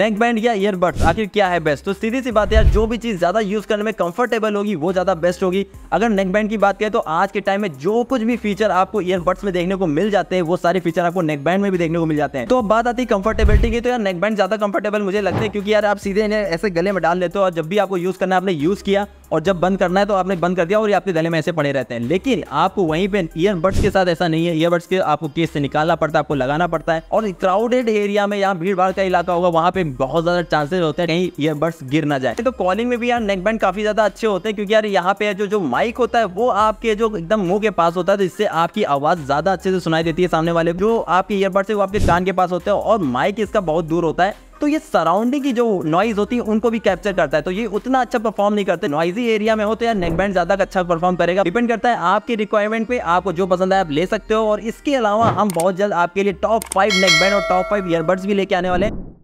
neck band या earbuds आखिर क्या है बेस्ट तो सीधी सी बात है यार जो भी चीज़ ज़्यादा यूज़ करने में कंफर्टेबल होगी वो ज़्यादा बेस्ट होगी अगर नेक बैंड की बात करें तो आज के टाइम में जो कुछ भी फीचर आपको ईयरबड्स में देखने को मिल जाते हैं वो सारे फीचर आपको नेक बैंड में भी देखने को मिल जाते हैं तो अब बात आती है कंफर्टेबिलिटी की तो यार नेक बैंड ज़्यादा कंफर्टेबल मुझे लगता है क्योंकि यार आप सीधे इन्हें ऐसे गले में डाल लेते हो और जब भी आपको यूज़ करना आपने यूज़ किया और जब बंद करना है तो आपने बंद कर दिया और ये आपके गले में ऐसे पड़े रहते हैं लेकिन आपको वहीं पे ईयरबड्स के साथ ऐसा नहीं है ईयरबड्स के आपको केस से निकालना पड़ता है आपको लगाना पड़ता है और क्राउडेड एरिया में यहाँ भीड़ भाड़ का इलाका होगा वहाँ पे पे बहुत ज्यादा चांसेस होते हैं कहीं ईयरबड्स गिर ना जाए तो कॉलिंग में भी यार नेक बैंड काफी ज्यादा अच्छे होते हैं क्योंकि यार यहाँ पे जो जो माइक होता है वो आपके जो एकदम मुंह के पास होता है तो इससे आपकी आवाज ज्यादा अच्छे से सुनाई देती है सामने वाले जो आपके ईयरबड्स है वो आपके कान के पास होते हैं और माइक इसका बहुत दूर होता है तो ये सराउंडिंग की जो नॉइज होती है उनको भी कैप्चर करता है तो ये उतना अच्छा परफॉर्म नहीं करते नॉइजी एरिया में हो तो यार नेक बैंड ज्यादा अच्छा परफॉर्म करेगा डिपेंड करता है आपके रिक्वायरमेंट पे आपको जो पसंद है आप ले सकते हो और इसके अलावा हम बहुत जल्द आपके लिए टॉप फाइव नेक बैंड और टॉप फाइव ईयरबड्स भी लेके आने वाले हैं